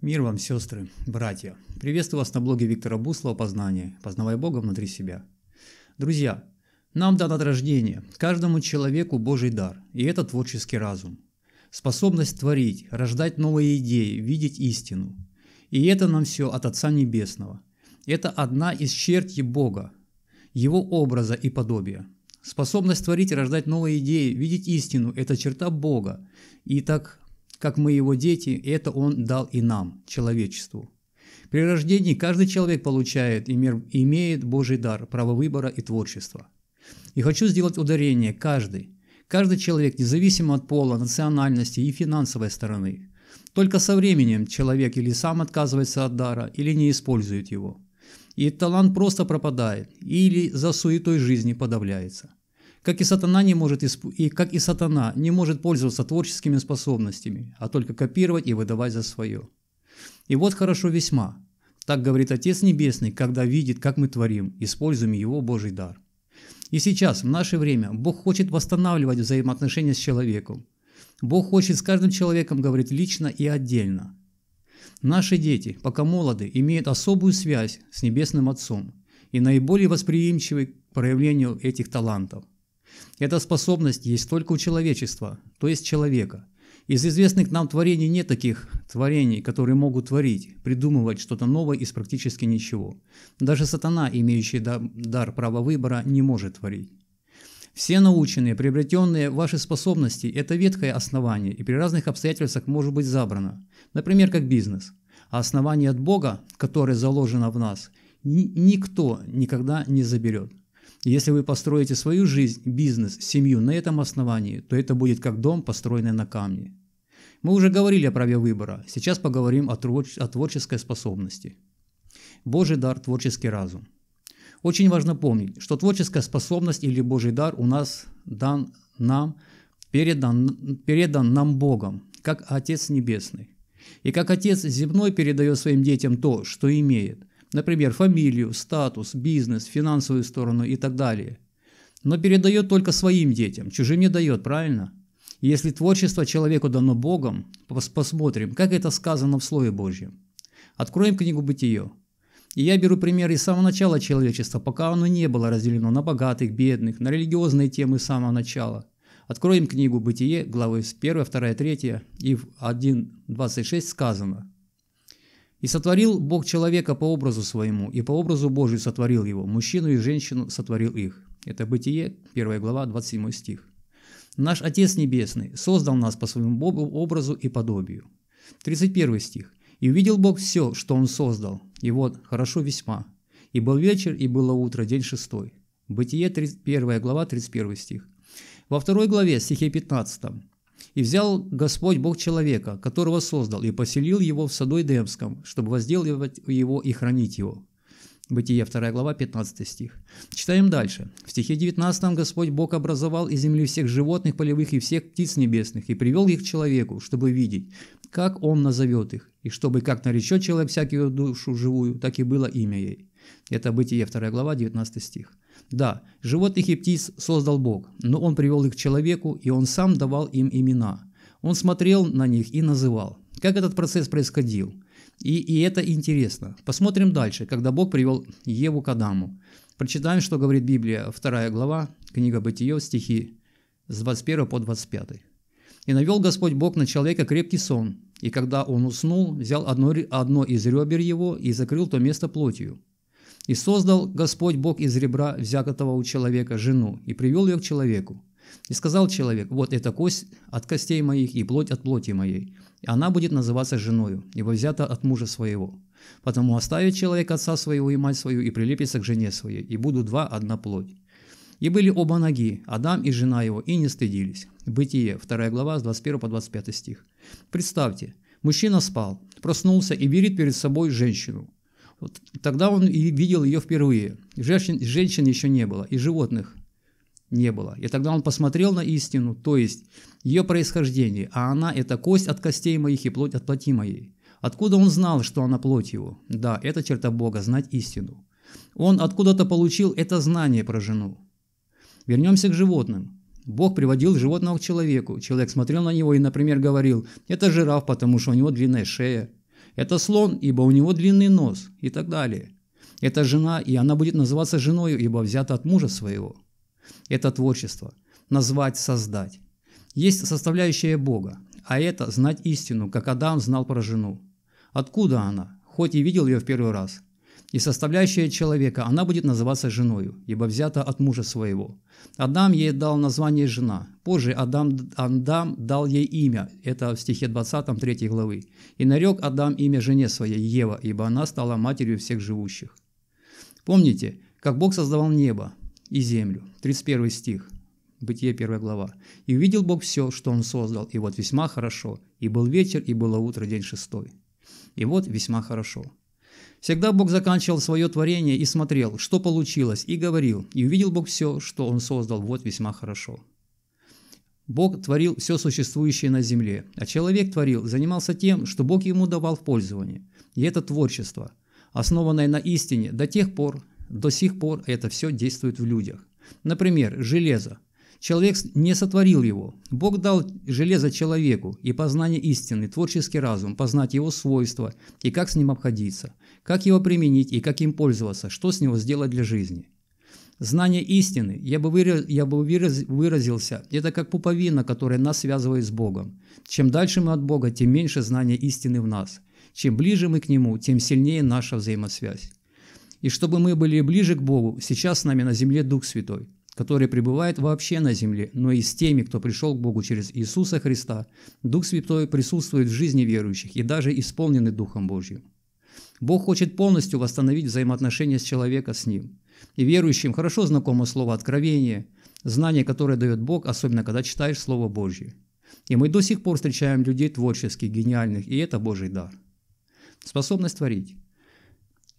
Мир вам, сестры, братья! Приветствую вас на блоге Виктора Буслова «Познание. Познавай Бога внутри себя». Друзья, нам дан от рождения, каждому человеку Божий дар, и это творческий разум. Способность творить, рождать новые идеи, видеть истину. И это нам все от Отца Небесного. Это одна из черти Бога, Его образа и подобия. Способность творить и рождать новые идеи, видеть истину – это черта Бога. И так как мы его дети, и это он дал и нам, человечеству. При рождении каждый человек получает, и имеет Божий дар, право выбора и творчества. И хочу сделать ударение «каждый». Каждый человек, независимо от пола, национальности и финансовой стороны. Только со временем человек или сам отказывается от дара, или не использует его. И талант просто пропадает, или за суетой жизни подавляется. Как и сатана не может исп... и как и сатана не может пользоваться творческими способностями, а только копировать и выдавать за свое. И вот хорошо весьма. Так говорит Отец Небесный, когда видит, как мы творим, используем его Божий дар. И сейчас, в наше время, Бог хочет восстанавливать взаимоотношения с человеком. Бог хочет с каждым человеком говорить лично и отдельно. Наши дети, пока молоды, имеют особую связь с Небесным Отцом и наиболее восприимчивы к проявлению этих талантов – эта способность есть только у человечества, то есть человека. Из известных нам творений нет таких творений, которые могут творить, придумывать что-то новое из практически ничего. Даже сатана, имеющий дар права выбора, не может творить. Все наученные, приобретенные ваши способности – это ветхое основание и при разных обстоятельствах может быть забрано, например, как бизнес. А основание от Бога, которое заложено в нас, никто никогда не заберет если вы построите свою жизнь, бизнес, семью на этом основании, то это будет как дом, построенный на камне. Мы уже говорили о праве выбора, сейчас поговорим о, творче- о творческой способности. Божий дар – творческий разум. Очень важно помнить, что творческая способность или Божий дар у нас дан нам, передан, передан нам Богом, как Отец Небесный. И как Отец земной передает своим детям то, что имеет – например, фамилию, статус, бизнес, финансовую сторону и так далее. Но передает только своим детям, чужим не дает, правильно? Если творчество человеку дано Богом, посмотрим, как это сказано в Слове Божьем. Откроем книгу «Бытие». И я беру пример из самого начала человечества, пока оно не было разделено на богатых, бедных, на религиозные темы с самого начала. Откроем книгу «Бытие», главы 1, 2, 3 и в 1.26 сказано – и сотворил Бог человека по образу своему, и по образу Божию сотворил его, мужчину и женщину сотворил их. Это Бытие, 1 глава, 27 стих. Наш Отец Небесный создал нас по своему образу и подобию. 31 стих. «И увидел Бог все, что Он создал, и вот, хорошо весьма. И был вечер, и было утро, день шестой». Бытие, 1 глава, 31 стих. Во второй главе, стихе 15. И взял Господь Бог человека, которого создал, и поселил его в саду Эдемском, чтобы возделывать его и хранить его». Бытие 2 глава, 15 стих. Читаем дальше. В стихе 19 Господь Бог образовал из земли всех животных полевых и всех птиц небесных и привел их к человеку, чтобы видеть, как он назовет их, и чтобы как наречет человек всякую душу живую, так и было имя ей. Это Бытие 2 глава, 19 стих. Да, животных и птиц создал Бог, но Он привел их к человеку, и Он сам давал им имена. Он смотрел на них и называл. Как этот процесс происходил? И, и это интересно. Посмотрим дальше, когда Бог привел Еву к Адаму. Прочитаем, что говорит Библия, 2 глава, книга Бытие, стихи с 21 по 25. «И навел Господь Бог на человека крепкий сон, и когда он уснул, взял одно, одно из ребер его и закрыл то место плотью. И создал Господь Бог из ребра взякотого у человека жену, и привел ее к человеку. И сказал человек, вот это кость от костей моих и плоть от плоти моей, и она будет называться женою, ибо взята от мужа своего. Потому оставит человек отца своего и мать свою, и прилепится к жене своей, и будут два одна плоть. И были оба ноги, Адам и жена его, и не стыдились. Бытие, 2 глава, с 21 по 25 стих. Представьте, мужчина спал, проснулся и берет перед собой женщину – вот тогда он и видел ее впервые. Женщин, женщин еще не было, и животных не было. И тогда он посмотрел на истину, то есть ее происхождение, а она – это кость от костей моих и плоть от плоти моей. Откуда он знал, что она плоть его? Да, это черта Бога – знать истину. Он откуда-то получил это знание про жену. Вернемся к животным. Бог приводил животного к человеку. Человек смотрел на него и, например, говорил, это жираф, потому что у него длинная шея. Это слон, ибо у него длинный нос и так далее. Это жена, и она будет называться женою, ибо взята от мужа своего. Это творчество. Назвать, создать. Есть составляющая Бога, а это знать истину, как Адам знал про жену. Откуда она? Хоть и видел ее в первый раз и составляющая человека, она будет называться женою, ибо взята от мужа своего. Адам ей дал название «жена». Позже Адам, Адам дал ей имя, это в стихе 20, 3 главы. «И нарек Адам имя жене своей, Ева, ибо она стала матерью всех живущих». Помните, как Бог создавал небо и землю, 31 стих, Бытие 1 глава. «И увидел Бог все, что Он создал, и вот весьма хорошо, и был вечер, и было утро, день шестой». И вот весьма хорошо. Всегда Бог заканчивал свое творение и смотрел, что получилось, и говорил, и увидел Бог все, что Он создал, вот весьма хорошо. Бог творил все существующее на земле, а человек творил, занимался тем, что Бог ему давал в пользование. И это творчество, основанное на истине, до тех пор, до сих пор это все действует в людях. Например, железо. Человек не сотворил его. Бог дал железо человеку и познание истины, творческий разум, познать его свойства и как с ним обходиться – как его применить и как им пользоваться, что с него сделать для жизни. Знание истины, я бы, выраз, я бы выраз, выразился, это как пуповина, которая нас связывает с Богом. Чем дальше мы от Бога, тем меньше знания истины в нас. Чем ближе мы к Нему, тем сильнее наша взаимосвязь. И чтобы мы были ближе к Богу, сейчас с нами на земле Дух Святой, который пребывает вообще на земле, но и с теми, кто пришел к Богу через Иисуса Христа. Дух Святой присутствует в жизни верующих и даже исполненный Духом Божьим. Бог хочет полностью восстановить взаимоотношения с человека с Ним. И верующим хорошо знакомо слово «откровение», знание, которое дает Бог, особенно когда читаешь Слово Божье. И мы до сих пор встречаем людей творческих, гениальных, и это Божий дар. Способность творить.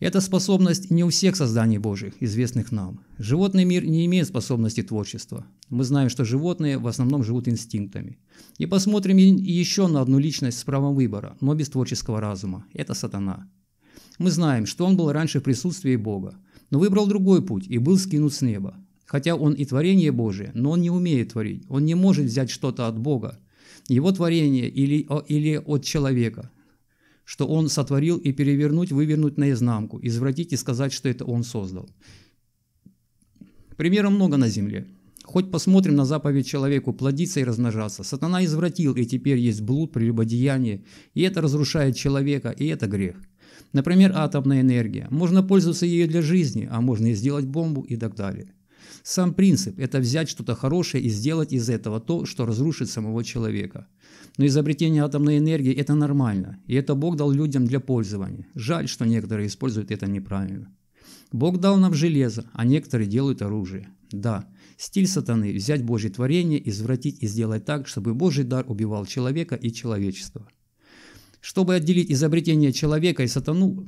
Эта способность не у всех созданий Божьих, известных нам. Животный мир не имеет способности творчества. Мы знаем, что животные в основном живут инстинктами. И посмотрим еще на одну личность с правом выбора, но без творческого разума. Это сатана. Мы знаем, что он был раньше в присутствии Бога, но выбрал другой путь и был скинут с неба. Хотя он и творение Божие, но он не умеет творить, он не может взять что-то от Бога, его творение или, или от человека, что он сотворил и перевернуть, вывернуть наизнанку, извратить и сказать, что это он создал. Примеров много на земле. Хоть посмотрим на заповедь человеку плодиться и размножаться. Сатана извратил, и теперь есть блуд, прелюбодеяние, и это разрушает человека, и это грех – Например, атомная энергия. Можно пользоваться ею для жизни, а можно и сделать бомбу и так далее. Сам принцип – это взять что-то хорошее и сделать из этого то, что разрушит самого человека. Но изобретение атомной энергии – это нормально, и это Бог дал людям для пользования. Жаль, что некоторые используют это неправильно. Бог дал нам железо, а некоторые делают оружие. Да, стиль сатаны – взять Божье творение, извратить и сделать так, чтобы Божий дар убивал человека и человечество – чтобы отделить изобретение человека и сатану,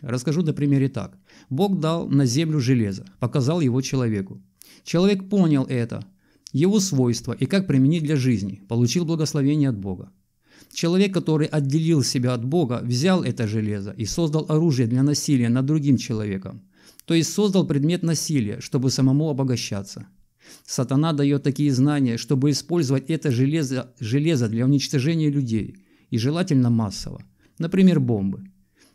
расскажу на примере так. Бог дал на землю железо, показал его человеку. Человек понял это, его свойства и как применить для жизни, получил благословение от Бога. Человек, который отделил себя от Бога, взял это железо и создал оружие для насилия над другим человеком, то есть создал предмет насилия, чтобы самому обогащаться. Сатана дает такие знания, чтобы использовать это железо, железо для уничтожения людей – и желательно массово. Например, бомбы.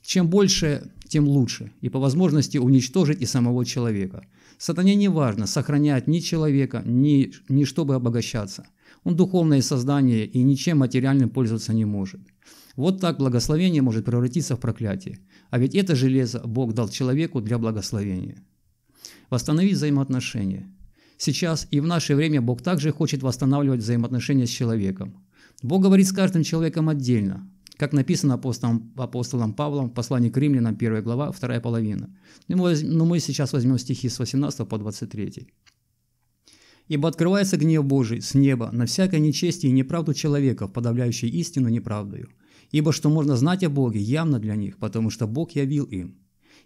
Чем больше, тем лучше, и по возможности уничтожить и самого человека. Сатане не важно сохранять ни человека, ни, ни чтобы обогащаться. Он духовное создание и ничем материальным пользоваться не может. Вот так благословение может превратиться в проклятие. А ведь это железо Бог дал человеку для благословения. Восстановить взаимоотношения. Сейчас и в наше время Бог также хочет восстанавливать взаимоотношения с человеком. Бог говорит с каждым человеком отдельно, как написано апостолом, апостолом Павлом в послании к римлянам, первая глава, вторая половина. Но ну, ну, мы сейчас возьмем стихи с 18 по 23. «Ибо открывается гнев Божий с неба на всякое нечестие и неправду человеков, подавляющий истину неправдою. Ибо что можно знать о Боге, явно для них, потому что Бог явил им.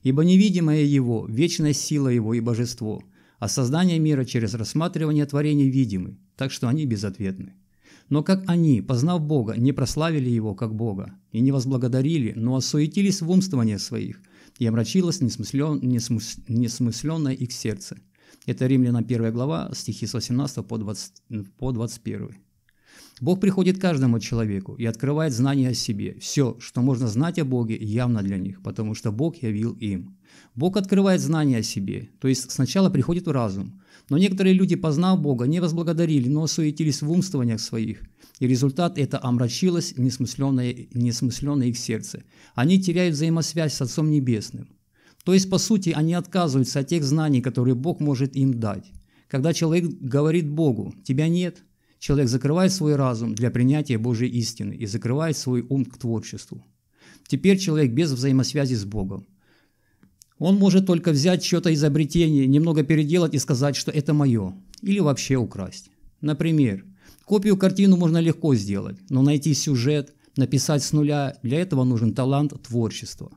Ибо невидимая Его, вечная сила Его и божество, а создание мира через рассматривание творений видимы, так что они безответны. Но как они, познав Бога, не прославили Его как Бога, и не возблагодарили, но осуетились в умствовании своих, и омрачилось несмыслен, несмыс, несмысленное их сердце. Это Римляна 1 глава, стихи с 18 по, 20, по 21. Бог приходит каждому человеку и открывает знания о себе. Все, что можно знать о Боге, явно для них, потому что Бог явил им. Бог открывает знания о себе, то есть сначала приходит в разум, но некоторые люди, познав Бога, не возблагодарили, но суетились в умствованиях своих, и результат это омрачилось несмысленное, несмысленное их сердце. Они теряют взаимосвязь с Отцом Небесным. То есть, по сути, они отказываются от тех знаний, которые Бог может им дать. Когда человек говорит Богу «тебя нет», человек закрывает свой разум для принятия Божьей истины и закрывает свой ум к творчеству. Теперь человек без взаимосвязи с Богом – он может только взять что то изобретение, немного переделать и сказать, что это мое. Или вообще украсть. Например, копию картину можно легко сделать, но найти сюжет, написать с нуля, для этого нужен талант творчества.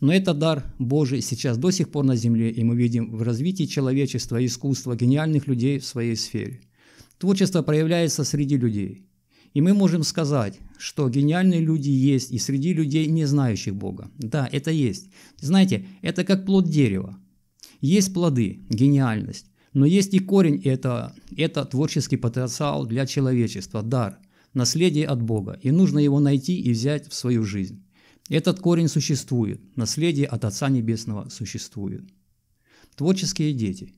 Но это дар Божий сейчас до сих пор на земле, и мы видим в развитии человечества и искусства гениальных людей в своей сфере. Творчество проявляется среди людей. И мы можем сказать, что гениальные люди есть и среди людей, не знающих Бога. Да, это есть. Знаете, это как плод дерева. Есть плоды, гениальность, но есть и корень, это, это творческий потенциал для человечества, дар, наследие от Бога, и нужно его найти и взять в свою жизнь. Этот корень существует, наследие от Отца Небесного существует. Творческие дети –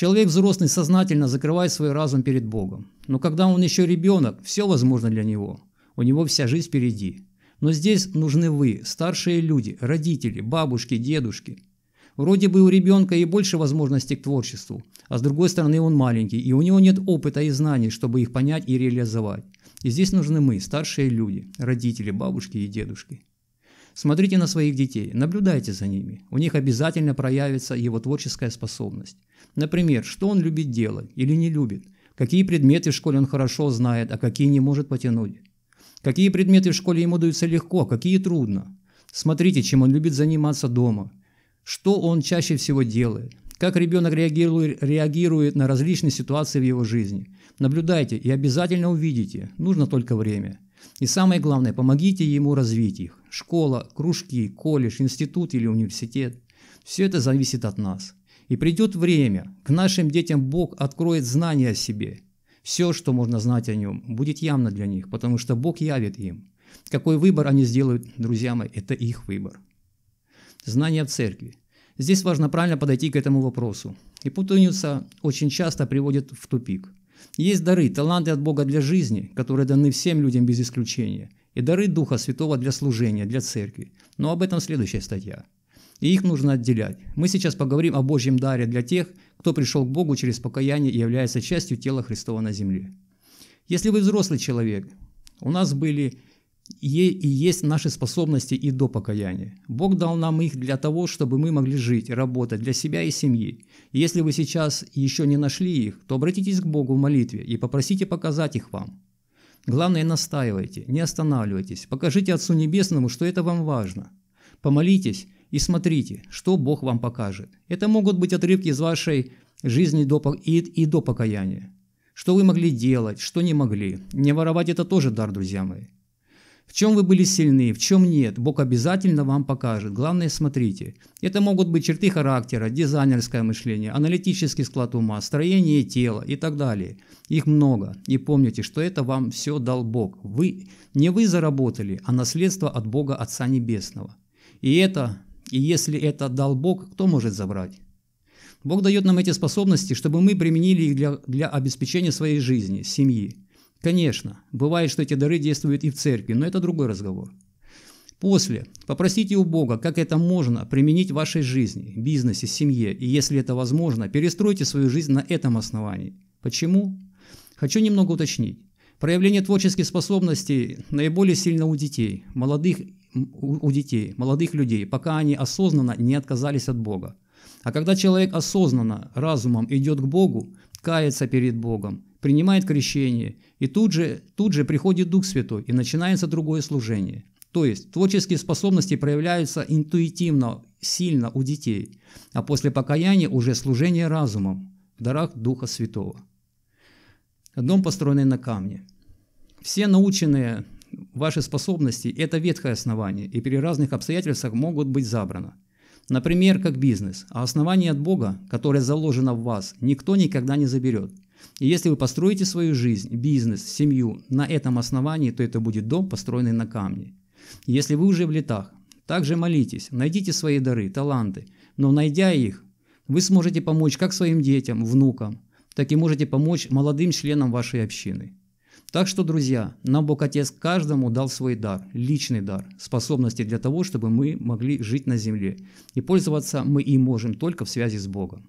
Человек взрослый сознательно закрывает свой разум перед Богом. Но когда он еще ребенок, все возможно для него. У него вся жизнь впереди. Но здесь нужны вы, старшие люди, родители, бабушки, дедушки. Вроде бы у ребенка и больше возможностей к творчеству, а с другой стороны он маленький, и у него нет опыта и знаний, чтобы их понять и реализовать. И здесь нужны мы, старшие люди, родители, бабушки и дедушки. Смотрите на своих детей, наблюдайте за ними. У них обязательно проявится его творческая способность. Например, что он любит делать или не любит, какие предметы в школе он хорошо знает, а какие не может потянуть. Какие предметы в школе ему даются легко, а какие трудно. Смотрите, чем он любит заниматься дома. Что он чаще всего делает. Как ребенок реагирует, на различные ситуации в его жизни. Наблюдайте и обязательно увидите. Нужно только время. И самое главное, помогите ему развить их. Школа, кружки, колледж, институт или университет. Все это зависит от нас. И придет время, к нашим детям Бог откроет знания о себе. Все, что можно знать о нем, будет явно для них, потому что Бог явит им. Какой выбор они сделают, друзья мои, это их выбор. Знания в церкви. Здесь важно правильно подойти к этому вопросу. И путаница очень часто приводит в тупик. Есть дары, таланты от Бога для жизни, которые даны всем людям без исключения, и дары Духа Святого для служения, для церкви. Но об этом следующая статья. И их нужно отделять. Мы сейчас поговорим о Божьем даре для тех, кто пришел к Богу через покаяние и является частью тела Христова на земле. Если вы взрослый человек, у нас были и есть наши способности и до покаяния. Бог дал нам их для того, чтобы мы могли жить, работать для себя и семьи. если вы сейчас еще не нашли их, то обратитесь к Богу в молитве и попросите показать их вам. Главное, настаивайте, не останавливайтесь, покажите Отцу Небесному, что это вам важно. Помолитесь и смотрите, что Бог вам покажет. Это могут быть отрывки из вашей жизни до, и, и до покаяния. Что вы могли делать, что не могли. Не воровать – это тоже дар, друзья мои. В чем вы были сильны, в чем нет, Бог обязательно вам покажет. Главное, смотрите. Это могут быть черты характера, дизайнерское мышление, аналитический склад ума, строение тела и так далее. Их много. И помните, что это вам все дал Бог. Вы, не вы заработали, а наследство от Бога Отца Небесного. И это, и если это дал Бог, кто может забрать? Бог дает нам эти способности, чтобы мы применили их для, для обеспечения своей жизни, семьи. Конечно, бывает, что эти дары действуют и в церкви, но это другой разговор. После. Попросите у Бога, как это можно применить в вашей жизни, бизнесе, семье, и если это возможно, перестройте свою жизнь на этом основании. Почему? Хочу немного уточнить. Проявление творческих способностей наиболее сильно у детей, молодых, у детей, молодых людей, пока они осознанно не отказались от Бога. А когда человек осознанно, разумом идет к Богу, кается перед Богом, принимает крещение, и тут же, тут же приходит Дух Святой, и начинается другое служение. То есть творческие способности проявляются интуитивно, сильно у детей, а после покаяния уже служение разумом в дарах Духа Святого. Дом, построенный на камне. Все наученные ваши способности – это ветхое основание, и при разных обстоятельствах могут быть забрано. Например, как бизнес, а основание от Бога, которое заложено в вас, никто никогда не заберет – и если вы построите свою жизнь, бизнес, семью на этом основании, то это будет дом, построенный на камне. Если вы уже в летах, также молитесь, найдите свои дары, таланты, но найдя их, вы сможете помочь как своим детям, внукам, так и можете помочь молодым членам вашей общины. Так что, друзья, нам Бог Отец каждому дал свой дар, личный дар, способности для того, чтобы мы могли жить на земле. И пользоваться мы им можем только в связи с Богом.